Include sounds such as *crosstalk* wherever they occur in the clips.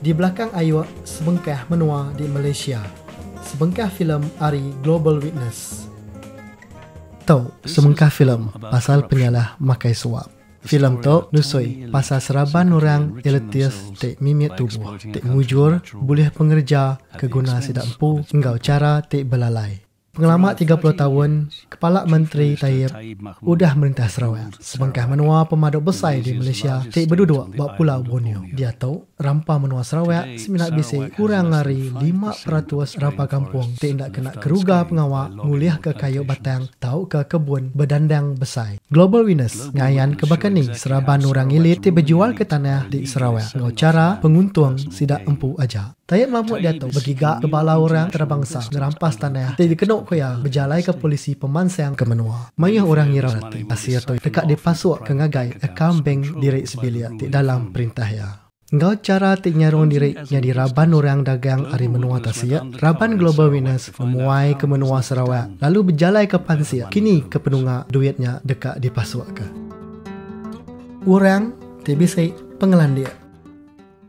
di belakang ayuak sebengkah menua di Malaysia. Sebengkah filem Ari Global Witness. Tau, sebengkah filem pasal penyalah makai suap. Filem tu nusui pasal seraban orang elitis tak mimik tubuh, tak mujur, boleh pengerja, keguna sedap pu enggau cara tak belalai. Pengelamat 30 tahun, Kepala Menteri Tayyip sudah merintah Sarawak. Sebangkah menua pemaduk besar di Malaysia, tak berduduk buat pulau Borneo. Dia tahu, rampa menua Sarawak, seminat bisa kurang hari 5% rampa kampung. Tak nak kena keruga pengawak, mulia ke kayu batang, tahu ke kebun berdandang besar. Global Winners, ngayan kebakan ni, Seraban orang ilit tak berjual ke tanah di Sarawak. Ngau cara, penguntung sidak empu aja. Tayyip Mahmud dia tahu, bergigak kepala orang terbangsa, merampas tanah. Tak dikenuk ya berjalai ke polisi pemansang ke menua. Mayuh orang ngira rati asia tu dekat di pasuk ke ngagai akam bank diri sebilia di dalam perintah ya. Ngau cara tik nyarung diri di raban orang dagang hari menua tasia, raban global winners memuai ke menua Sarawak lalu berjalai ke pansia kini ke penunga duitnya dekat di pasuk ke. Orang tibisai pengelandia.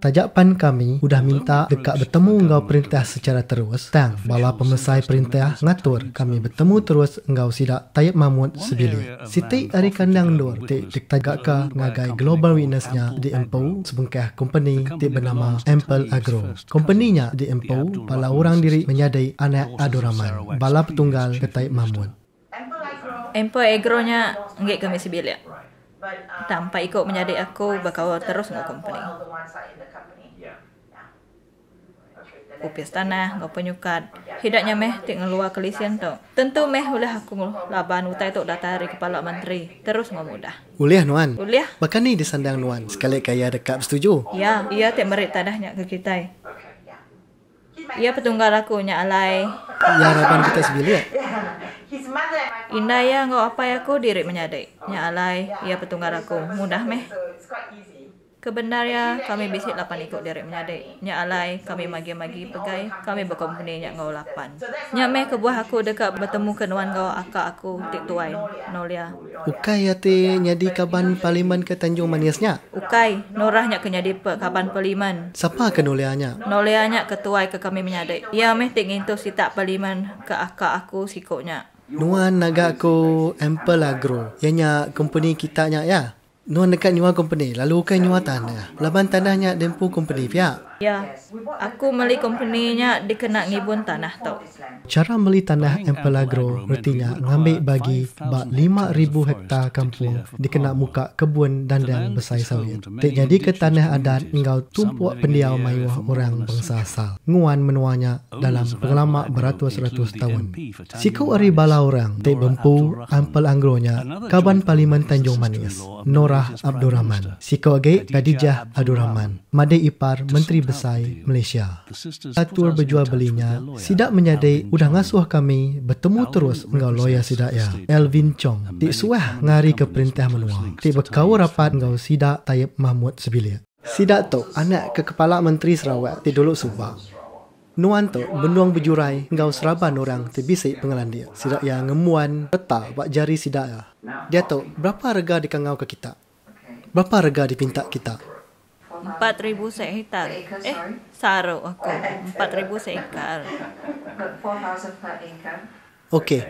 Tajapan kami sudah minta dekat bertemu engkau perintah secara terus. Tang, bala pemesai perintah ngatur kami bertemu terus engkau sidak tayap mamut oh, sebili. Ya, ya, ya. Siti Ari Kandang Dur, ti dik tagaka ngagai global witnessnya di Empo, sebengkah company ti bernama Ample Agro. Companynya di Empo, bala orang diri menyadai anak Adoraman. Bala petunggal ke tayap mamut. Empo Agro-nya ngek kami sebili. Tanpa ikut menyadai aku, bakal terus ngau company upis tanah, ngau penyukat. Hidaknya meh ti ngeluar kelisian tu. Tentu meh ulah aku laban utai tu dah tarik kepala menteri. Terus ngau mudah. Uliah nuan. Uliah. Maka ni disandang nuan. Sekali kaya dekat setuju. Ya, ia ti merik tanahnya ke kita. Ia petunggal aku nya alai. Ya harapan kita ya. Indah ya ngau apa ya aku diri menyadai. Nya alai, ia petunggal aku. Mudah meh. Kebenarnya kami bisik lapan ikut derek menyadik. Nyak alai, kami magi-magi pegai, kami berkompeni nyak ngau lapan. Nyak meh kebuah aku dekat bertemu kenuan kau akak aku, tik tuai, Nolia. Ukai ya te, nyadi kaban paliman ke Tanjung Maniasnya? Ukai, norah nyak kenyadi pe kaban paliman. Siapa ke Nolia nyak? Nolia nyak ketuai ke kami menyadik. Ya meh tik ngintu sitak paliman ke akak aku sikuk nyak. Nuan naga aku Ample Agro. Ya, nyak company kita nyak ya? Nuan dekat Nyua Company, lalu ke ya, Nyua Tanah. Laban tanahnya Dempu Company pihak. Ya, aku meli kompeninya nya dikenak ngibun tanah tu. Cara meli tanah Empelagro artinya ngambil bagi bak lima ribu hektar kampung dikenak muka kebun dan dan besai sawit. Tak jadi ke tanah adat tinggal tumpuk pendiau mayuah orang bangsa asal. Nguan menuanya dalam pengelama beratus-ratus tahun. Siku hari bala orang tak bempu ampel anggronya kaban Parlimen Tanjung Manis, Norah Abdul Rahman. Siku agai Khadijah Abdul Rahman, Ipar Menteri Besar selesai Malaysia. Atur berjual belinya, Sidak menyadai, udah ngasuh kami bertemu terus dengan lawyer Sidak ya. Elvin Chong, di suah ngari ke perintah menua. Di berkawar rapat dengan Sidak Tayyip Mahmud Sebilia. Sidak tu anak ke Kepala Menteri Sarawak di dulu Subak. Nuan tu benuang berjurai ngau seraban orang terbisik pengalan dia. Sidak ya ngemuan reta buat jari sidak ya. Dia tu berapa rega dikangau ke kita? Berapa rega dipintak kita? Empat ribu sehektar. Eh, saru aku. Oh, eh, Empat ribu sehektar. *laughs* Okay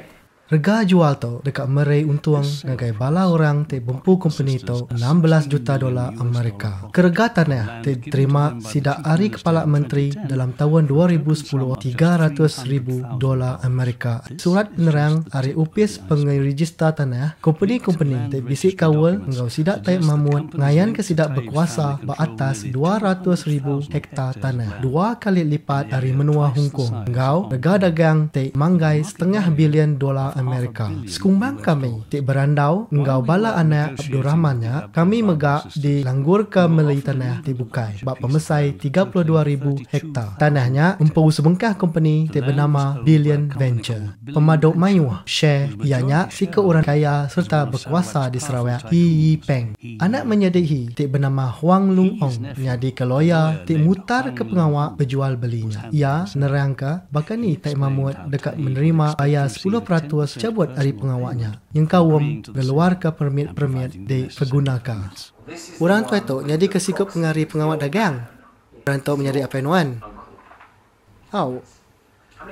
rega jual tau dekat merai Untuang ngagai bala orang te bumpu company tau 16 juta dolar Amerika. Keregatan tanah te terima sidak hari kepala menteri dalam tahun 2010 300 ribu dolar Amerika. Surat penerang hari upis pengerejista tanah company-company te bisik kawal ngau sidak tai mamun ngayan ke sidak berkuasa ba atas 200 ribu hektar tanah. Dua kali lipat dari menua Hongkong. Ngau rega dagang te manggai setengah bilion dolar Amerika. Sekumbang kami, Tik Berandau, Engkau Bala Anak Abdul Rahman, ya, kami megak di Langgur ke Melayu Tanah di Bukai, bak pemesai 32,000 hektar. Tanahnya, empu sebengkah company Tik bernama Billion Venture. Pemaduk mayu, share, ianya si orang kaya serta berkuasa di Sarawak, Yi Peng. Anak menyedihi Tik bernama Huang Lung Ong, nyadi keloya, Tik mutar ke pengawak berjual belinya. Ia nerangka, bahkan ni Tik Mahmud dekat menerima bayar 10% cabut dari pengawaknya yang kau keluar ke permit-permit di pergunakan. Orang tua itu jadi kesikup pengari pengawak dagang. Orang tua menjadi apa nuan? Au.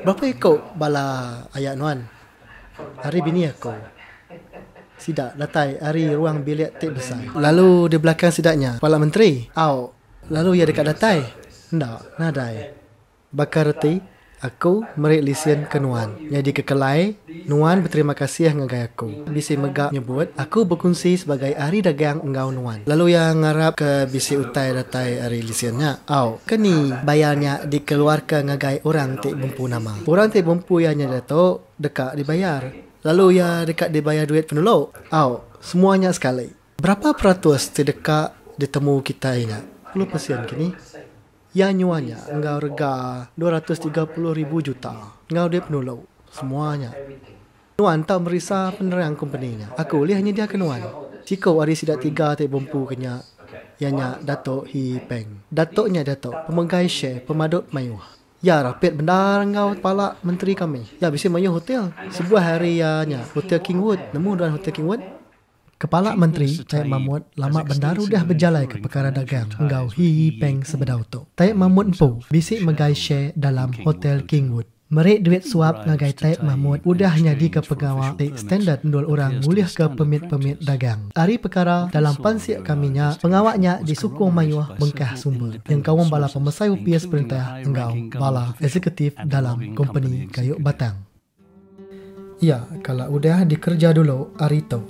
Berapa ikut bala ayat nuan? Hari bini aku. Sidak datai hari ruang bilik tek besar. Lalu di belakang sidaknya, Kepala Menteri. Au. Lalu ia dekat datai. Tidak, nadai. Bakar roti, Aku merik lisian ke Nuan. Jadi kekelai, Nuan berterima kasih dengan gaya aku. Bisi megak nyebut, aku berkunci sebagai ahli dagang engau Nuan. Lalu yang ngarap ke bisi utai datai ahli lisiannya, au, kini bayarnya dikeluarkan ngagai orang tak mampu nama. Orang tak mampu yang nyadato, dekat dibayar. Lalu ya dekat dibayar duit penolok, au, semuanya sekali. Berapa peratus dekat ditemu kita ini? Lu pasien kini? Yanyuanya ngau rega ribu juta. Ngau dia penulau semuanya. Nuan tak merisa penerang kumpulannya. Aku lihat hanya dia kenuan. Cikau hari sidak tiga tak bumpu kenyak. Yanya Datuk Hi Peng. Datuknya Datuk, pemegai syek, pemadut mayuh. Ya rapet benar ngau kepala menteri kami. Ya bisa mayuh hotel. Sebuah hari yanya, Hotel Kingwood. Nemu dengan Hotel Kingwood. Kepala Menteri Tayyip Mahmud lama bendaru dah berjalan ke perkara dagang engkau hi peng sebedau tu. Tayyip Mahmud empu bisik megai share dalam Hotel Kingwood. Merik duit suap ngagai Tayyip Mahmud udah nyadi ke pegawai standard dua orang mulih ke pemit-pemit dagang. Hari perkara dalam pansiak kaminya, pengawaknya di Mayuah bengkah sumber. Yang kawan bala pemesai UPS perintah engkau bala eksekutif dalam company kayu batang. Ya, kalau udah dikerja dulu, hari tu.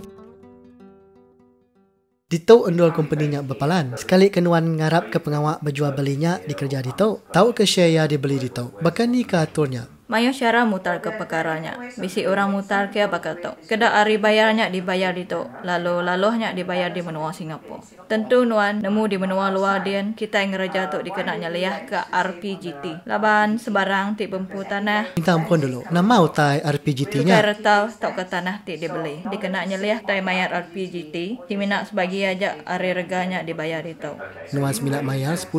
Dito undur kompeninya berpalan. Sekali kenuan ngarap ke pengawak berjual belinya di kerja Dito. Tahu ke share ya dibeli Dito. Bahkan ni ke aturnya. Mayang syara mutar ke pekaranya, Bisi orang mutar ke apa kata. Kada hari bayarnya dibayar di tu. Lalu lalohnya dibayar di menua Singapura. Tentu nuan, nemu di menua luar dia kita yang reja tu dikena liah ke RPGT. Laban sebarang ti bempu tanah. Minta ampun dulu, nama utai RPGT-nya? Tukar retau tak ke tanah ti dibeli. dikena liah tai mayar RPGT. Siminak sebagi aja hari reganya dibayar di tu. Nuan seminak mayar 10%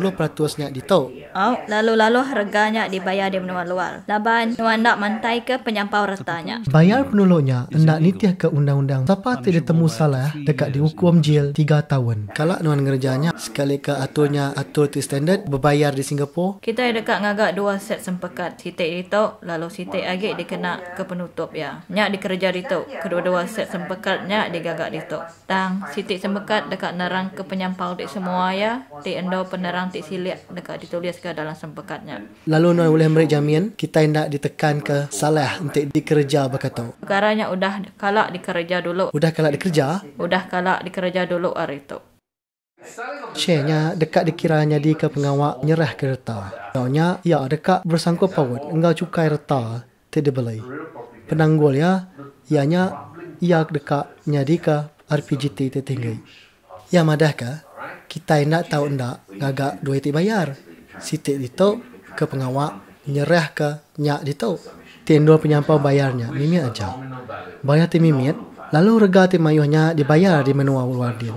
nya di tu. Oh, lalu-lalu reganya dibayar di menua luar. Laban kerajaan nuan nak mantai ke penyampau retanya. Bayar penolongnya nak nitiah ke undang-undang siapa tidak temu salah dekat lah, dihukum jail 3 tahun. Kalau nuan kerjanya sekali ke aturnya atur tu standard berbayar di Singapura. Kita dekat ngagak dua set sempekat. Sitik itu lalu sitik lagi dikena ke penutup ya. Nyak dikerja itu. Kedua-dua set sempekat nyak digagak itu. Tang sitik sempekat dekat nerang ke penyampau di semua ya. Di endau penerang ti silik dekat ditulis ke dalam sempekatnya. Lalu nuan boleh merik jamin kita tidak ditekan ke salah untuk dikerja berkata. Sekarangnya udah kalak dikerja dulu. Udah kalak dikerja? Udah kalak dikerja dulu hari itu. Cehnya dekat dikiranya di ke pengawak nyerah kereta. Kaunya ya dekat bersangkut paut enggak cukai reta tidak beli. Penanggul ya, ianya ia dekat nyadi ke RPGT tertinggi. Yang madah ke, kita nak tahu ndak ngagak duit bayar. Sitik itu ke pengawak nyerah ke nyak di tau. Tendor penyampau bayarnya, mimit aja. Bayar ti mimit, lalu rega ti mayuhnya dibayar di menua luar dia.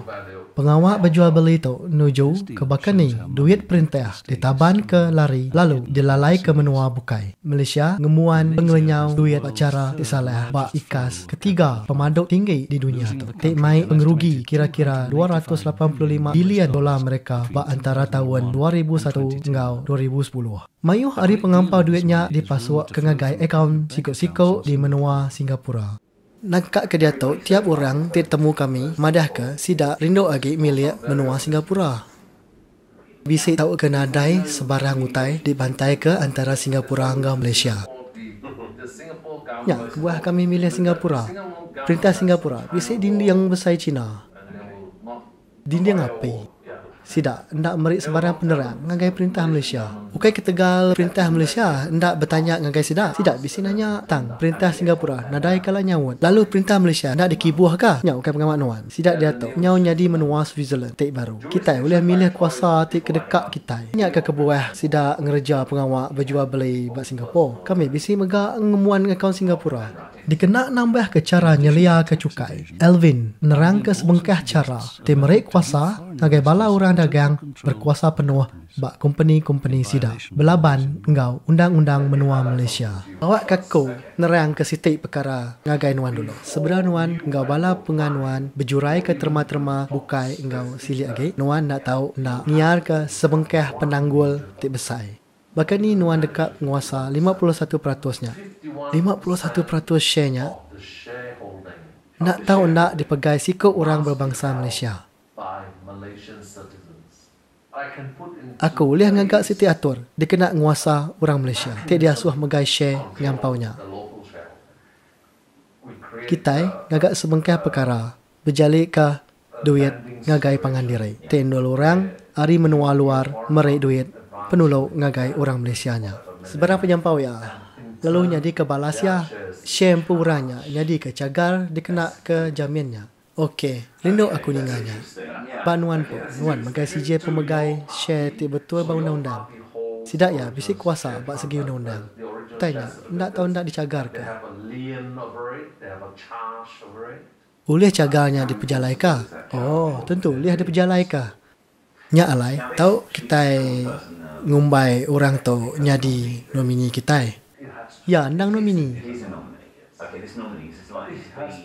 Pengawal berjual beli itu menuju ke Bakani, duit perintah ditaban ke lari lalu dilalai ke menua bukai. Malaysia ngemuan pengelenyau duit acara disalah bak ikas ketiga pemaduk tinggi di dunia itu. Tik mai pengerugi kira-kira 285 bilion dolar mereka bak antara tahun 2001 hingga 2010. Mayuh hari pengampau duitnya dipasuk ke ngagai akaun sikut-sikut di menua Singapura. Nak kak ke dia tahu tiap orang tiap temu kami, madah ke sidak rindu lagi milik menua Singapura. Bisa tahu ke nadai sebarang utai di pantai ke antara Singapura hingga Malaysia. Ya, buah kami milik Singapura. Perintah Singapura, bisa dinding yang besar China. Dinding apa? Tidak, tidak merik sebarang penerang Ngagai perintah Malaysia Bukai ketegal perintah Malaysia Tidak bertanya ngagai sedak Tidak, bisi nanya tang Perintah Singapura Nadai kalah nyawut Lalu perintah Malaysia Tidak dikibuah kah? Nyau, bukan pengamat nuan Tidak diatuk Nyau nyadi menua Switzerland Tik baru Kita boleh milih kuasa Tik kedekat kita Nyak ke kebuah Tidak ngerja pengawak Berjual beli Bat Singapura Kami bisi megak Ngemuan akaun Singapura Dikenak nambah ke cara nyelia ke cukai. Elvin nerangka sebengkah cara temerik kuasa sebagai bala orang dagang berkuasa penuh bak company-company sida belaban engau undang-undang menua Malaysia. Awak kaku nerang ke sitik perkara ngagai nuan dulu. Sebera nuan engau bala penganuan berjurai ke terma-terma bukai engau sili lagi. Nuan nak tahu nak ngiar ke sebengkah penanggul tik besai. Bahkan ni Nuan dekat penguasa 51%nya. 51% share-nya nak tahu nak dipegai sikut orang berbangsa Malaysia. Aku boleh menganggap Siti Atur dikenak menguasa orang Malaysia. Tidak dia suah megai share dengan paunya. Kita menganggap eh, sebengkah perkara berjalikah duit ngagai pangan diri. Tidak orang hari menua luar merek duit penolong ngagai orang Malaysia nya. Sebarang penyampau ya. Lalunya ya. di ke Balasia, syempurannya, nyadi ke Cagar, dikena ke jaminnya. Okey, rindu aku ninggalnya. Banuan pun, nuan magai si je pemegai, share ti betul bau undang-undang. Sidak ya, bisik kuasa bak segi undang-undang. Tanya, ndak tahu ndak dicagar ke? Uleh cagarnya di Pejalaika? Oh, tentu, lihat di Pejalaika nya alai tau kita ngumbai orang tu nyadi nomini kita ya nang nomini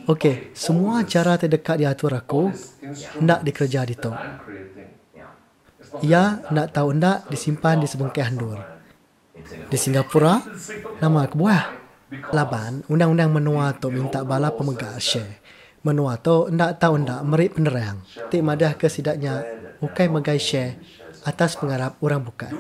Okey, semua cara terdekat diatur aku nak dikerja di tu. Ya, nak tahu nak disimpan di sebungkai handur. Di Singapura, nama aku buah. Laban, undang-undang menua tu minta bala pemegang share. Menua tu nak tahu nak merik penerang. Tidak madah kesidaknya bukan menggai share atas pengarap orang bukan.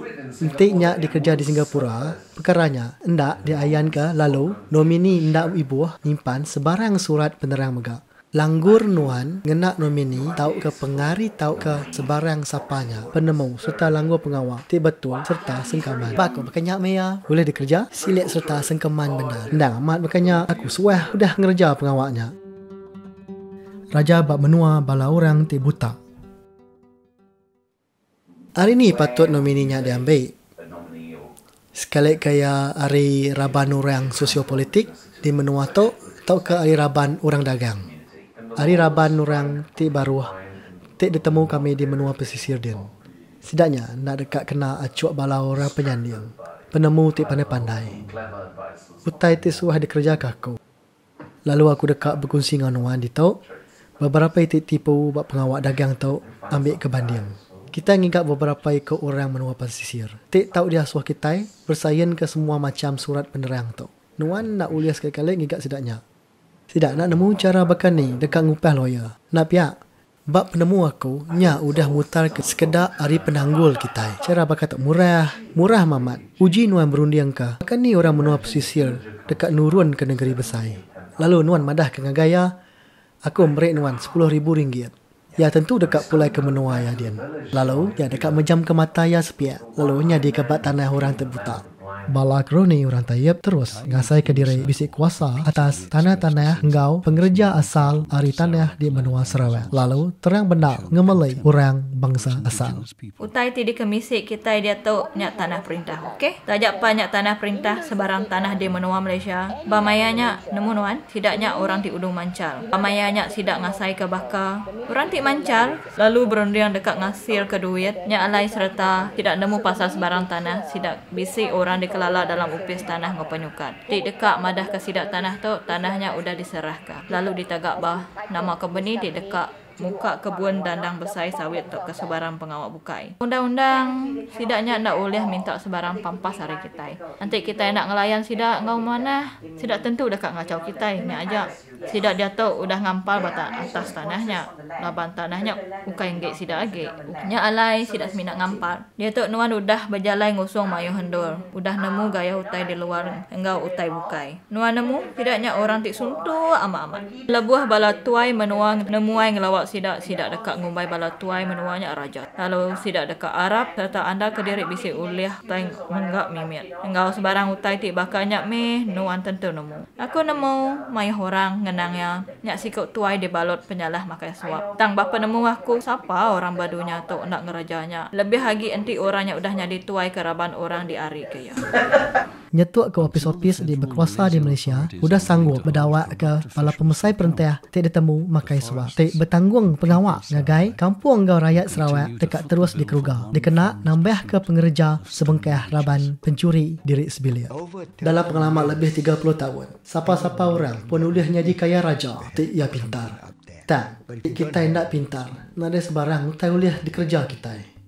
Intinya dikerja di Singapura, perkaranya hendak diayan ke lalu nomini hendak ibu nyimpan sebarang surat penerang megak. Langgur nuan ngenak nomini tau ke pengari tau ke sebarang sapanya penemu serta langgur pengawal ti betul serta sengkaman. Pak aku bekanya meya boleh dikerja silek serta sengkeman benar. Ndak amat bekanya aku suah udah ngerja pengawalnya. Raja bab menua bala orang ti buta. Hari ni patut nomininya diambil. Sekali kaya hari raban orang sosiopolitik di menua tu, tau ke hari raban orang dagang. Hari raban orang ti baru ti ditemu kami di menua pesisir dia. Sedaknya nak dekat kena acuak bala orang penyandil. Penemu ti pandai-pandai. Utai ti suah dikerja ke aku. Lalu aku dekat berkongsi dengan orang di tau. Beberapa titik tipu buat pengawak dagang tau ambil ke banding kita ingat beberapa ke orang menua pesisir. Tik tahu dia suah kita bersayang ke semua macam surat penerang tu. Nuan nak ulias sekali-kali ingat sedaknya. Sedak nak nemu cara bakal ni dekat ngupah lawyer. Nak piak? Bab penemu aku, nya udah mutar ke sekedar hari penanggul kita. Cara bakal tak murah. Murah mamat. Uji nuan berunding ke. Bakal ni orang menua pesisir dekat nurun ke negeri besai. Lalu nuan madah ke ngagaya. Aku merik nuan 10 ribu ringgit. Ya tentu dekat pulai kemenua ya Dian. Lalu ya dekat mejam mata ya sepia. Lalu ya dekat tanah orang terbuta. Balak Roni orang Tayyip terus ngasai ke diri bisik kuasa atas tanah-tanah engau pengerja asal ari tanah di menua Sarawak. Lalu terang benar ngemelai orang bangsa asal. Utai tidak kemisi kita dia tahu nyak tanah perintah, okey? Tak ada banyak tanah perintah sebarang tanah di menua Malaysia. Bamayanya nemunuan tidaknya orang di Ulu Mancal. Bamayanya tidak ngasai ke baka. Orang di Mancal lalu berundi yang dekat ngasir ke duit. Nyak alai serta tidak nemu pasal sebarang tanah. Tidak bisik orang di kelala dalam upis tanah ngopanyukan. Di dekat madah kesidak tanah tu, tanahnya udah diserahkan. Lalu ditagak bah, nama kebeni di dekat muka kebun dandang besai sawit untuk kesebaran pengawak bukai. Undang-undang tidaknya tidak boleh minta sebarang pampas hari kita. Nanti kita nak ngelayan tidak ngau mana, tidak tentu dah kak ngacau kita. Ini aja tidak dia tahu udah ngampal bata atas tanahnya, laban tanahnya bukai enggak tidak lagi. Nya alai tidak seminat ngampal. Dia tahu nuan udah berjalan ngusung mayu hendol, udah nemu gaya utai di luar enggau utai bukai. Nuan nemu tidaknya orang tik suntu amat-amat. Lebuah bala tuai menuang nemuai ngelawak sidak sidak dekat ngumbai bala tuai menuanya raja. Lalu sidak dekat Arab serta anda kediri bisik uliah tai menggak mimit. Engau sebarang utai ti bakanya me nu anten tu nemu. Aku nemu mai orang ngenangnya nyak sikut tuai di balut penyalah makai suap. Tang bapa nemu aku siapa orang badunya tau nak ngerajanya. Lebih lagi enti orangnya udah nyadi tuai keraban orang di ari ke ya nyetuk ke opis-opis di berkuasa di Malaysia, sudah sanggup berdawak ke pala pemusai perintah tak ditemu makai suara. Tak bertanggung pengawak ngagai kampung gaul rakyat Sarawak dekat terus di Keruga. Dikena nambah ke pengerja sebengkeh raban pencuri diri sebilir. Dalam pengalaman lebih 30 tahun, siapa-siapa orang pun boleh nyaji kaya raja, tak ia pintar. Tak, kita tidak pintar. Nada sebarang, tak boleh dikerja kita.